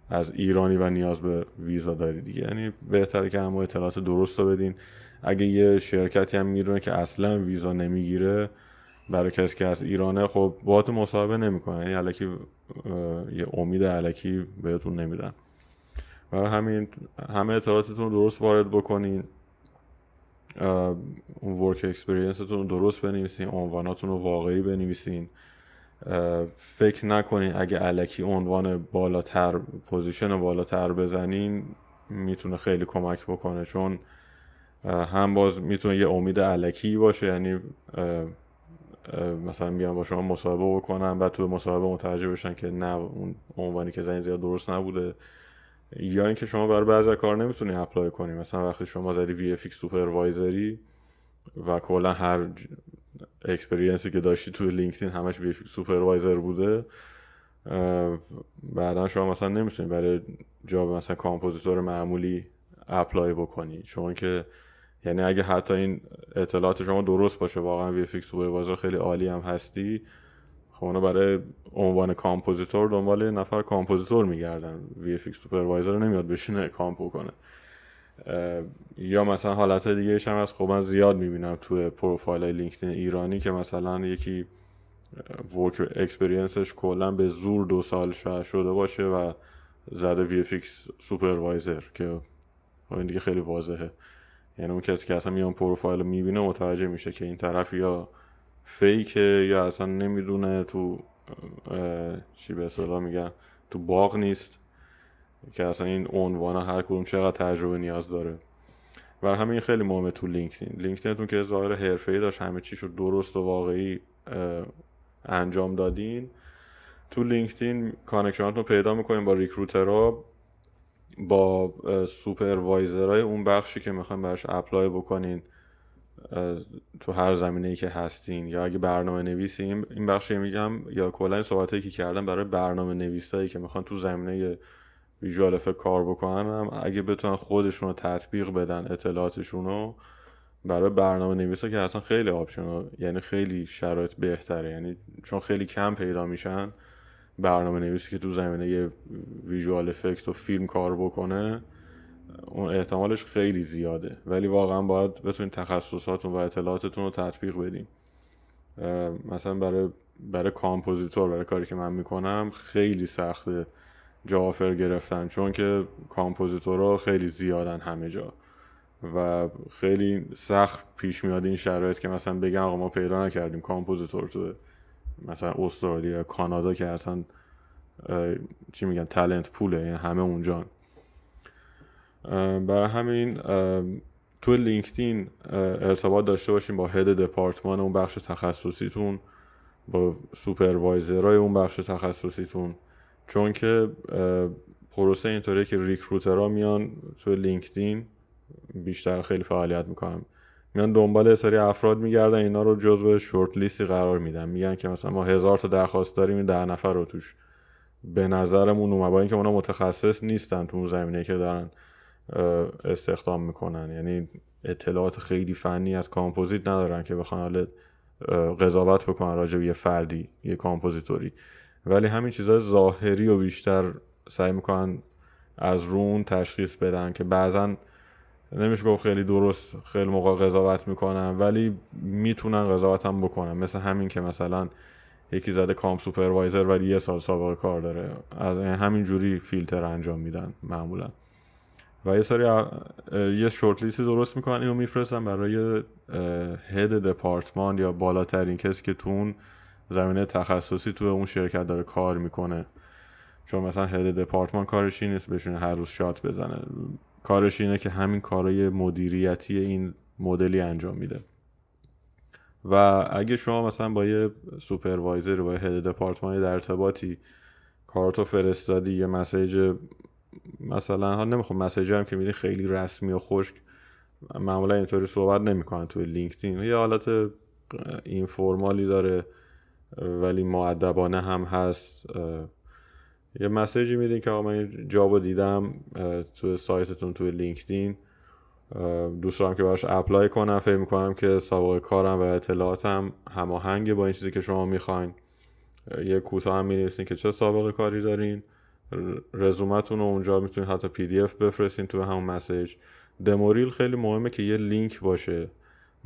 از ایرانی و نیاز به ویزا داری دیگه یعنی بهتره که همه اطلاعات درست رو بدین اگه یه شرکتی هم میدونه که اصلا ویزا نمیگیره برای کسی که از ایرانه خب باهات مصاحبه نمیکنه یعنی علکی یه امید علکی بهتون نمیدن برای همین همه اطلاعاتتون درست وارد بکنین اون ورک اکسپریانستون درست بنویسین عنواناتون رو واقعی بنویسین فکر نکنین اگه علکی عنوان بالاتر پوزیشن بالاتر بزنین میتونه خیلی کمک بکنه چون هم باز میتونه یه امید علکی باشه یعنی مثلا بیان با شما مصاحبه بکنن بعد تو مصاحبه متوجه بشن که نه اون عنوانی که زنی زیاد درست نبوده یا اینکه شما برای بعضی کار نمیتونی اپلای کنی مثلا وقتی شما زدی وی افیک سوپروایزری و کلا هر اکسپریانسی که داشتی توی لینکدین همش به سوپروایزر بوده بعدا شما مثلا نمیتونی برای جاب مثلا کامپوزیتور معمولی اپلای بکنی چون که یعنی اگه حتی این اطلاعات شما درست باشه واقعا ویفیکس سوپروایزر خیلی عالی هم هستی خب اونا برای عنوان کامپوزیتور دنبال نفر کامپوزیتور میگردن ویفیکس سوپروایزر نمیاد بشینه کامپو کنه یا مثلا حالت دیگه هم از خب من زیاد میبینم توی پروفایل های لینکدین ایرانی که مثلا یکی ورک اکسپریانسش کلا به زور دو سال شده باشه و زده وی افیکس سوپروایزر که خب این دیگه خیلی واضحه یعنی اون کسی که اصلا میان پروفایل رو میبینه متوجه میشه که این طرف یا فیکه یا اصلا نمیدونه تو چی به اصلا میگن تو باغ نیست که اصلا این عنوان هر کدوم چقدر تجربه نیاز داره و همین خیلی مهمه تو لینکدین لینکدینتون که ظاهر ای داشت همه چیش رو درست و واقعی انجام دادین تو لینکدین کانکشناتون رو پیدا میکنیم با ریکروترها با سوپروایزرهای اون بخشی که میخوایم براش اپلای بکنین تو هر زمینه ای که هستین یا اگه برنامه نویسیم این بخشی میگم یا کلا این صحبتایی که کردم برای برنامه نویسایی که میخوان تو زمینه ویژوال افکت کار بکنن هم اگه بتونن خودشون رو تطبیق بدن اطلاعاتشون رو برای برنامه نویسا که اصلا خیلی آپشن یعنی خیلی شرایط بهتره یعنی چون خیلی کم پیدا میشن برنامه نویسی که تو زمینه یه ویژوال افکت و فیلم کار بکنه اون احتمالش خیلی زیاده ولی واقعا باید بتونید تخصصاتون و اطلاعاتتون رو تطبیق بدین مثلا برای برای کامپوزیتور برای کاری که من میکنم خیلی سخته جا گرفتن چون که ها خیلی زیادن همه جا و خیلی سخت پیش میاد این شرایط که مثلا بگم آقا ما پیدا نکردیم کامپوزیتور تو مثلا استرالیا کانادا که اصلا چی میگن تلنت پوله یعنی همه اونجا برای همین تو لینکدین ارتباط داشته باشین با هد دپارتمان اون بخش تخصصیتون با سوپروایزرای اون بخش تخصصیتون چون که پروسه اینطوریه که ریکروترها میان تو لینکدین بیشتر خیلی فعالیت میکنن میان دنبال سری افراد میگردن اینا رو جزو شورت لیستی قرار میدن میگن که مثلا ما هزار تا درخواست داریم این ده نفر رو توش به نظرمون اومد با اینکه اونا متخصص نیستن تو اون زمینه که دارن استخدام میکنن یعنی اطلاعات خیلی فنی از کامپوزیت ندارن که بخوان حالا قضاوت بکنن راجع به یه فردی یه کامپوزیتوری ولی همین چیزهای ظاهری و بیشتر سعی میکنن از رون تشخیص بدن که بعضا نمیشه گفت خیلی درست خیلی موقع قضاوت میکنن ولی میتونن قضاوت هم بکنن مثل همین که مثلا یکی زده کام سوپروایزر ولی یه سال سابقه کار داره از همین جوری فیلتر انجام میدن معمولا و یه سری یه شورت لیستی درست میکنن اینو میفرستن برای هد دپارتمان یا بالاترین کسی که زمینه تخصصی تو اون شرکت داره کار میکنه چون مثلا هد دپارتمان کارش این نیست بشونه هر روز شات بزنه کارش اینه که همین کارهای مدیریتی این مدلی انجام میده و اگه شما مثلا با یه سوپروایزر با یه هد دپارتمان در ارتباطی کارتو فرستادی یه مسیج مثلا ها نمیخوام مسیج هم که میدین خیلی رسمی و خشک معمولا اینطوری صحبت نمیکنن توی لینکدین یه حالت اینفورمالی داره ولی معدبانه هم هست یه مسیجی میدین که آقا من جاب دیدم تو سایتتون توی لینکدین دوست دارم که براش اپلای کنم فکر میکنم که سابقه کارم و اطلاعاتم هماهنگ با این چیزی که شما میخواین یه کوتاه هم مینویسین که چه سابقه کاری دارین رزومتون رو اونجا میتونین حتی پی دی اف بفرستین تو همون مسیج دموریل خیلی مهمه که یه لینک باشه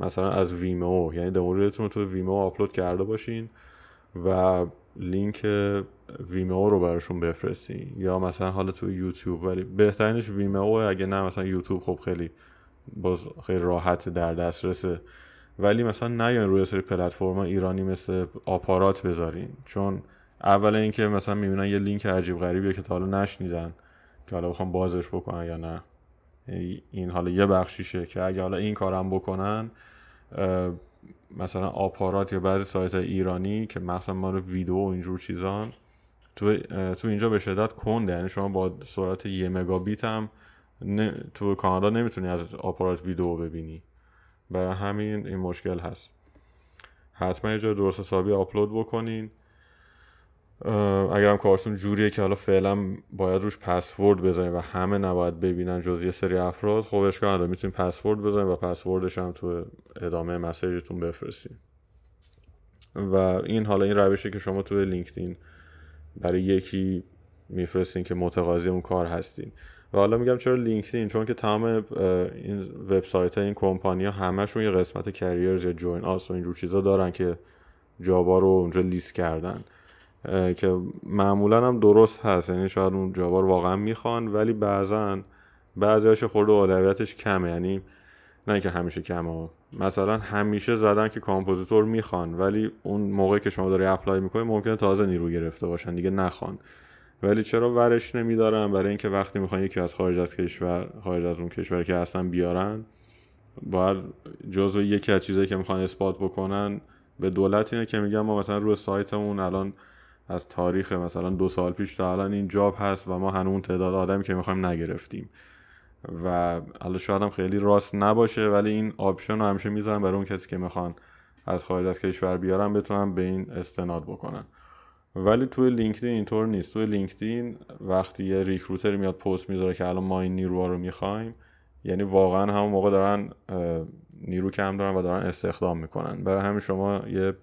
مثلا از ویمو یعنی دموریلتون رو تو ویمو آپلود کرده باشین و لینک ویمئو رو براشون بفرستین یا مثلا حالا تو یوتیوب ولی بهترینش ویمئو اگه نه مثلا یوتیوب خب خیلی باز خیلی راحت در دسترسه ولی مثلا نیاین روی سری پلتفرم ایرانی مثل آپارات بذارین چون اول اینکه مثلا میبینن یه لینک عجیب غریبیه که تا حالا نشنیدن که حالا بخوام بازش بکنن یا نه این حالا یه بخشیشه که اگه حالا این کارم بکنن مثلا آپارات یا بعضی سایت ایرانی که مثلا ما رو ویدیو و اینجور چیزان تو, تو اینجا به شدت کنده یعنی شما با سرعت یه مگابیت هم تو کانادا نمیتونی از آپارات ویدیو ببینی برای همین این مشکل هست حتما یه جا درست حسابی آپلود بکنین اگر اگرم کارتون جوریه که حالا فعلا باید روش پسورد بزنیم و همه نباید ببینن جز یه سری افراد خب اشکال نداره میتونیم پسورد بزنیم و پسوردش هم تو ادامه مسیجتون بفرستیم و این حالا این روشه که شما تو لینکدین برای یکی میفرستین که متقاضی اون کار هستین و حالا میگم چرا لینکدین چون که تمام این وبسایت این کمپانی ها همشون یه قسمت کریرز یا جوین آس و اینجور چیزا دارن که جابا رو اونجا لیست کردن که معمولا هم درست هست یعنی شاید اون جاوا واقعا میخوان ولی بعضا هاش خورده اولویتش کمه یعنی نه که همیشه کمه مثلا همیشه زدن که کامپوزیتور میخوان ولی اون موقع که شما داری اپلای میکنی ممکنه تازه نیرو گرفته باشن دیگه نخوان ولی چرا ورش نمیدارن برای اینکه وقتی میخوان یکی از خارج از کشور خارج از اون کشور که اصلا بیارن باید جزو یکی از چیزایی که میخوان اثبات بکنن به دولت اینه که میگن ما مثلا روی سایتمون الان از تاریخ مثلا دو سال پیش تا الان این جاب هست و ما هنون تعداد آدمی که میخوایم نگرفتیم و حالا شاید هم خیلی راست نباشه ولی این آپشن رو همیشه میذارم برای اون کسی که میخوان از خارج از کشور بیارن بتونن به این استناد بکنن ولی توی لینکدین اینطور نیست توی لینکدین وقتی یه ریکروتر میاد پست میذاره که الان ما این نیروها رو میخوایم یعنی واقعا همون موقع دارن نیرو کم دارن و دارن استخدام میکنن برای همین شما یه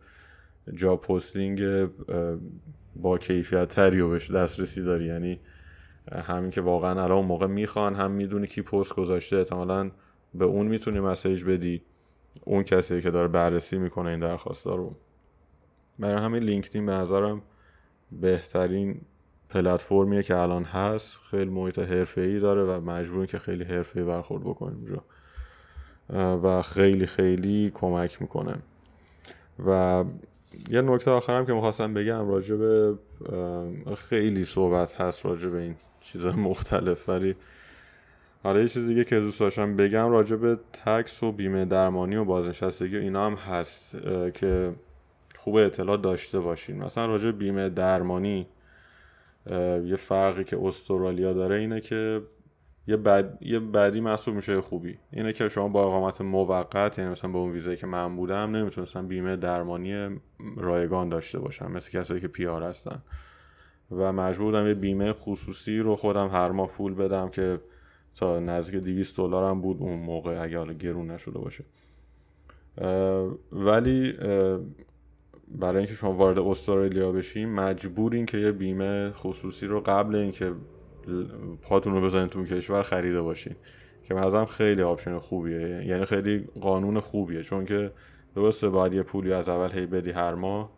جا پستینگ با کیفیت تری و بهش دسترسی داری یعنی همین که واقعا الان اون موقع میخوان هم میدونی کی پست گذاشته احتمالا به اون میتونی مسیج بدی اون کسی که داره بررسی میکنه این درخواست رو برای همین لینکدین به نظرم بهترین پلتفرمیه که الان هست خیلی محیط حرفه ای داره و مجبوریم که خیلی حرفه ای برخورد بکنیم اونجا و خیلی خیلی کمک میکنه و یه نکته آخرم که میخواستم بگم راجع به خیلی صحبت هست راجع به این چیز مختلف ولی حالا آره یه چیز دیگه که دوست داشتم بگم راجع به تکس و بیمه درمانی و بازنشستگی و اینا هم هست که خوب اطلاع داشته باشین مثلا راجع بیمه درمانی یه فرقی که استرالیا داره اینه که یه, بعد یه بدی محسوب میشه خوبی اینه که شما با اقامت موقت یعنی مثلا به اون ویزایی که من بودم نمیتونستم بیمه درمانی رایگان داشته باشم مثل کسایی که پیار هستن و مجبور بودم یه بیمه خصوصی رو خودم هر ماه پول بدم که تا نزدیک 200 دلار بود اون موقع اگه حالا گرون نشده باشه ولی برای اینکه شما وارد استرالیا بشین مجبورین که یه بیمه خصوصی رو قبل اینکه پاتون رو بزنید تو کشور خریده باشین که مثلا خیلی آپشن خوبیه یعنی خیلی قانون خوبیه چون که درسته باید یه پولی از اول هی بدی هر ماه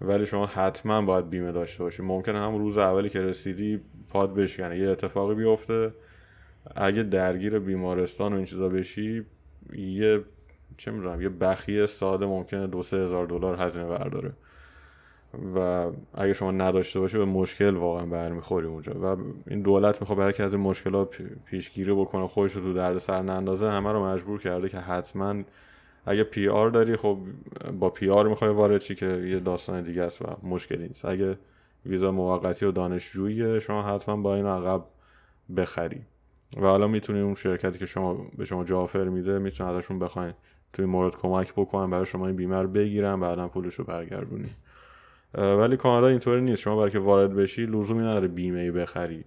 ولی شما حتما باید بیمه داشته باشی ممکنه هم روز اولی که رسیدی پاد بشکنه یه اتفاقی بیفته اگه درگیر بیمارستان و این چیزا بشی یه چه میدونم یه بخیه ساده ممکنه دو سه هزار دلار هزینه برداره و اگه شما نداشته باشه به مشکل واقعا برمیخوری اونجا و این دولت میخواد برای که از این مشکلات پیشگیری بکنه خودش رو تو سر نندازه همه رو مجبور کرده که حتما اگه پی آر داری خب با پی آر میخوای وارد چی که یه داستان دیگه است و مشکلی نیست اگه ویزا موقتی و دانشجویی شما حتما با این عقب بخری و حالا میتونید اون شرکتی که شما به شما جافر میده میتونه ازشون بخواین توی مورد کمک بکنن برای شما این بیمه رو بگیرن بعدا پولش رو برگردونید ولی کانادا اینطوری نیست شما برای که وارد بشی لزومی نداره بیمه ای بخری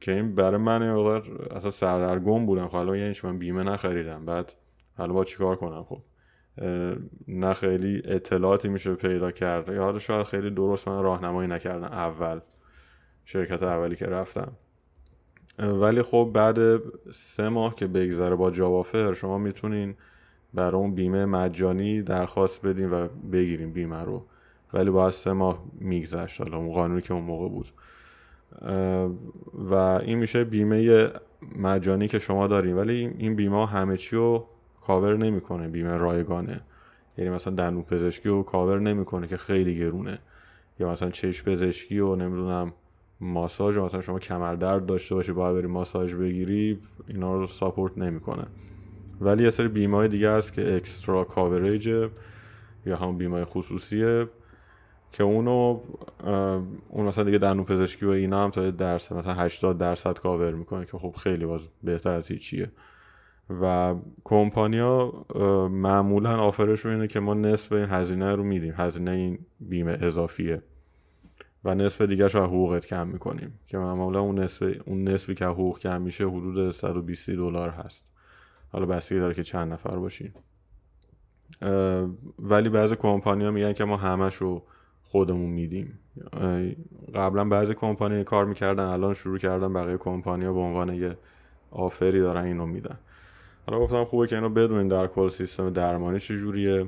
که این برای من اصلا سردرگم بودم خب الان یعنی من بیمه نخریدم بعد حالا با چیکار کنم خب نه خیلی اطلاعاتی میشه پیدا کرد یا حالا شاید خیلی درست من راهنمایی نکردم اول شرکت اولی که رفتم ولی خب بعد سه ماه که بگذره با جاوافر شما میتونین برای اون بیمه مجانی درخواست بدین و بگیریم بیمه رو ولی باید سه ماه میگذشت حالا اون قانونی که اون موقع بود و این میشه بیمه مجانی که شما دارین ولی این بیمه همه چی رو کاور نمیکنه بیمه رایگانه یعنی مثلا دندون پزشکی رو کاور نمیکنه که خیلی گرونه یا مثلا چشم پزشکی و نمیدونم ماساژ مثلا شما کمر درد داشته باشی باید بری ماساژ بگیری اینا رو ساپورت نمیکنه ولی یه سری بیمه دیگه هست که اکسترا کاورج یا هم بیمه خصوصیه که اونو اون مثلا دیگه دندون پزشکی و اینا هم تا درس مثلا 80 درصد کاور میکنه که خب خیلی باز بهتر از هیچیه و کمپانیا معمولا آفرشون اینه که ما نصف این هزینه رو میدیم هزینه این بیمه اضافیه و نصف دیگه رو حقوقت کم میکنیم که معمولا اون نصف اون نصفی که حقوق کم میشه حدود 120 دلار هست حالا بستگی داره که چند نفر باشین ولی بعضی کمپانیا میگن که ما همش رو خودمون میدیم قبلا بعضی کمپانی کار میکردن الان شروع کردن بقیه کمپانی ها به عنوان یه آفری دارن اینو میدن حالا گفتم خوبه که اینو بدونین در کل سیستم درمانی چجوریه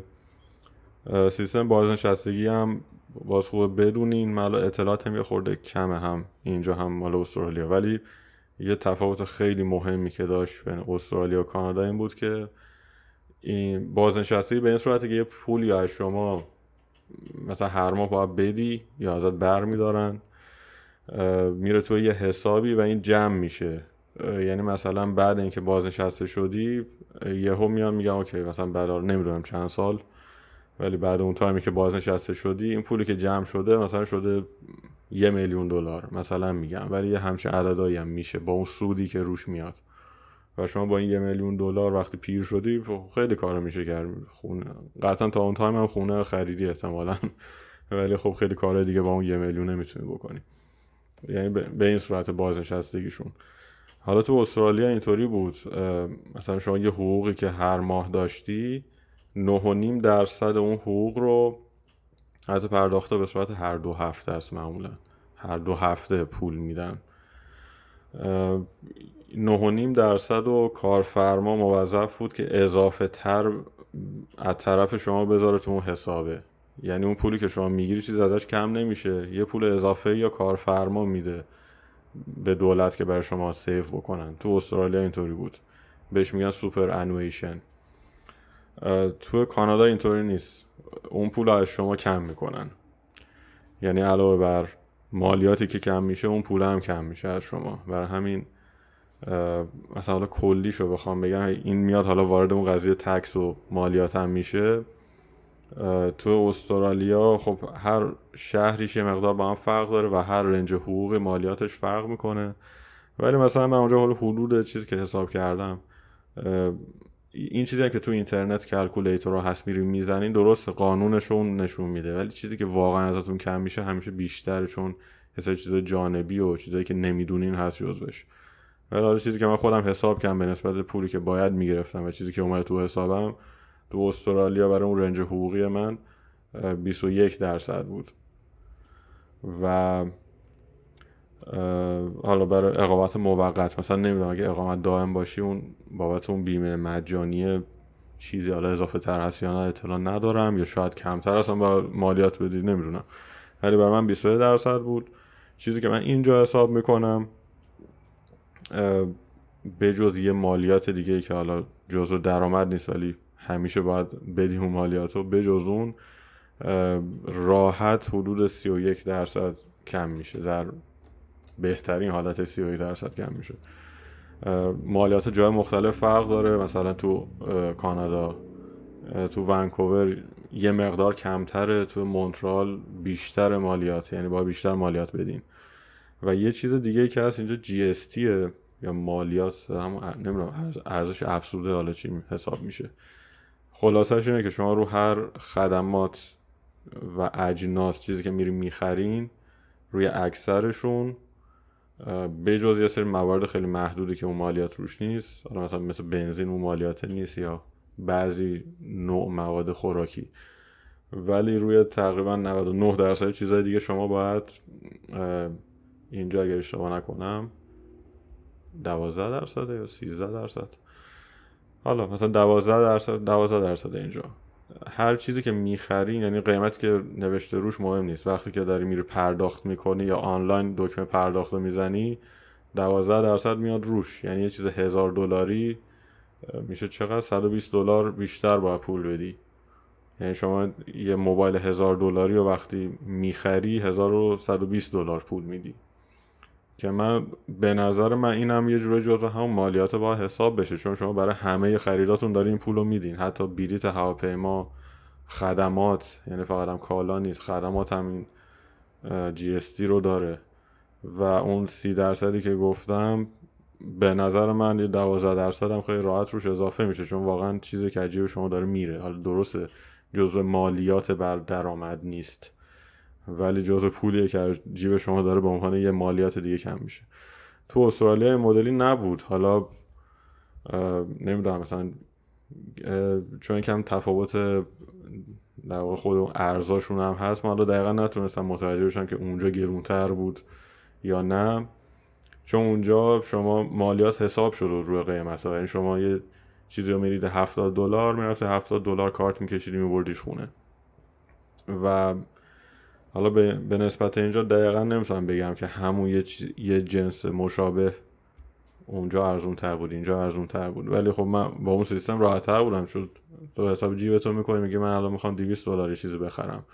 سیستم بازنشستگی هم باز خوبه بدونین مالا اطلاعات هم یه خورده کمه هم اینجا هم مال استرالیا ولی یه تفاوت خیلی مهمی که داشت بین استرالیا و کانادا این بود که این بازنشستگی به این صورت که یه پولی از شما مثلا هر ماه باید بدی یا ازت بر میدارن میره تو یه حسابی و این جمع میشه یعنی مثلا بعد اینکه بازنشسته شدی یهو میان میگم اوکی مثلا بعد نمیدونم چند سال ولی بعد اون تایمی که بازنشسته شدی این پولی که جمع شده مثلا شده یه میلیون دلار مثلا میگم ولی یه همچه عددایی هم میشه با اون سودی که روش میاد و شما با این یه میلیون دلار وقتی پیر شدی خب خیلی کار میشه کرد خونه قطعا تا اون تایم هم خونه خریدی احتمالا ولی خب خیلی کار دیگه با اون یه میلیون نمیتونی بکنی یعنی به این صورت بازنشستگیشون حالا تو استرالیا اینطوری بود مثلا شما یه حقوقی که هر ماه داشتی نه و نیم درصد اون حقوق رو حتی پرداخته به صورت هر دو هفته است معمولا هر دو هفته پول میدن نیم درصد و کارفرما موظف بود که اضافه تر از طرف شما بذاره تو اون حسابه یعنی اون پولی که شما میگیری چیز ازش کم نمیشه یه پول اضافه یا کارفرما میده به دولت که برای شما سیف بکنن تو استرالیا اینطوری بود بهش میگن سوپر انویشن تو کانادا اینطوری نیست اون پول از شما کم میکنن یعنی علاوه بر مالیاتی که کم میشه اون پول هم کم میشه از شما برای همین مثلا حالا رو بخوام بگم این میاد حالا وارد اون قضیه تکس و مالیات هم میشه تو استرالیا خب هر شهریش یه مقدار با هم فرق داره و هر رنج حقوق مالیاتش فرق میکنه ولی مثلا من اونجا حالا حدود چیز که حساب کردم این چیزی که تو اینترنت کلکولیتر رو هست میری میزنین درست قانونش اون نشون میده ولی چیزی که واقعا ازتون کم میشه همیشه بیشتر چون حساب چیزای جانبی و چیزایی که نمیدونین هست جزوش ولی چیزی که من خودم حساب کردم به نسبت پولی که باید میگرفتم و چیزی که اومده تو حسابم تو استرالیا برای اون رنج حقوقی من 21 درصد بود و حالا برای اقامت موقت مثلا نمیدونم اگه اقامت دائم باشی اون بابت اون بیمه مجانی چیزی حالا اضافه تر هست یا نه اطلاع ندارم یا شاید کمتر اصلا با مالیات بدید نمیدونم ولی برای من 21 درصد بود چیزی که من اینجا حساب میکنم به یه مالیات دیگه که حالا جزو درآمد نیست ولی همیشه باید بدی اون مالیات رو به جز اون راحت حدود 31 درصد کم میشه در بهترین حالت 31 درصد کم میشه مالیات جای مختلف فرق داره مثلا تو کانادا تو ونکوور یه مقدار کمتره تو مونترال بیشتر مالیات یعنی با بیشتر مالیات بدین و یه چیز دیگه که هست اینجا جی یا مالیات هم نمیدونم ارزش افسوده حالا چی حساب میشه خلاصش اینه که شما رو هر خدمات و اجناس چیزی که میری میخرین روی اکثرشون به جز یه سری موارد خیلی محدودی که اون مالیات روش نیست حالا مثلا مثل بنزین اون مالیات نیست یا بعضی نوع مواد خوراکی ولی روی تقریبا 99 درصد چیزهای دیگه شما باید اینجا اگر اشتباه نکنم دوازده درصد یا سیزده درصد حالا مثلا دوازده درصد دوازده درصد اینجا هر چیزی که میخری یعنی قیمت که نوشته روش مهم نیست وقتی که داری میری پرداخت میکنی یا آنلاین دکمه پرداخت رو میزنی دوازده درصد میاد روش یعنی یه چیز هزار دلاری میشه چقدر 120 دلار بیشتر باید پول بدی یعنی شما یه موبایل هزار دلاری رو وقتی میخری 1120 دلار پول میدی که من به نظر من اینم یه جور جزو هم مالیات با حساب بشه چون شما برای همه خریداتون دارین پول رو میدین حتی بلیت هواپیما خدمات یعنی فقط هم کالا نیست خدمات هم جی اس رو داره و اون سی درصدی که گفتم به نظر من یه 12 درصد هم خیلی راحت روش اضافه میشه چون واقعا چیز کجی به شما داره میره حالا درسته جزء مالیات بر درآمد نیست ولی جزء پولی که از جیب شما داره به عنوان یه مالیات دیگه کم میشه تو استرالیا مدلی نبود حالا نمیدونم مثلا چون کم تفاوت در واقع خود ارزاشون هم هست من دقیقا نتونستم متوجه بشم که اونجا گرونتر بود یا نه چون اونجا شما مالیات حساب شده روی قیمت ها یعنی شما یه چیزی رو میرید 70 دلار میرفته 70 دلار کارت میکشیدی میبردیش خونه و حالا به, به نسبت اینجا دقیقا نمیتونم بگم که همون یه, چیز، یه جنس مشابه اونجا ارزون تر بود اینجا ارزون تر بود ولی خب من با اون سیستم راحت تر بودم شد تو حساب جیب تو میکنی میگه من الان میخوام 200 دلاری چیزی بخرم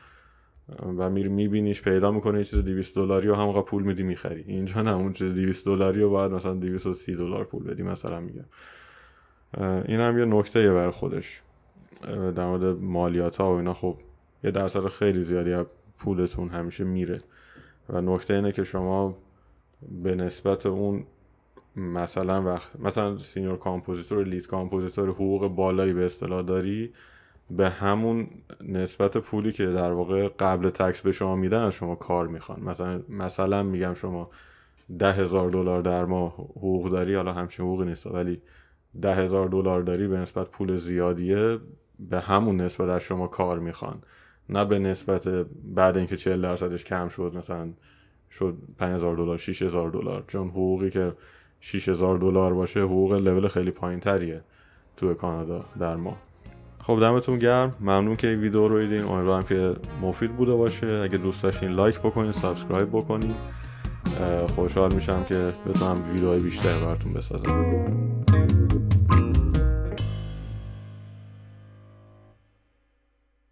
و میری میبینیش پیدا میکنه یه چیز 200 دلاری و همونقدر پول میدی میخری اینجا نه اون چیز 200 دلاری و باید مثلا 230 دلار پول بدی مثلا میگم این هم یه نکته بر خودش در مورد مالیات ها و اینا خب یه درصد خیلی زیادی پولتون همیشه میره و نکته اینه که شما به نسبت اون مثلا وقت مثلا سینیور کامپوزیتور لید کامپوزیتور حقوق بالایی به اصطلاح داری به همون نسبت پولی که در واقع قبل تکس به شما میدن شما کار میخوان مثلا مثلا میگم شما ده هزار دلار در ما حقوق داری حالا همچین حقوقی نیست ولی ده هزار دلار داری به نسبت پول زیادیه به همون نسبت از شما کار میخوان نه به نسبت بعد اینکه 40 درصدش کم شد مثلا شد 5000 دلار 6000 دلار چون حقوقی که 6000 دلار باشه حقوق لول خیلی پایین تریه تو کانادا در ما خب دمتون گرم ممنون که این ویدیو رو دیدین امیدوارم که مفید بوده باشه اگه دوست داشتین لایک بکنین سابسکرایب بکنین خوشحال میشم که بتونم ویدیوهای بیشتر براتون بسازم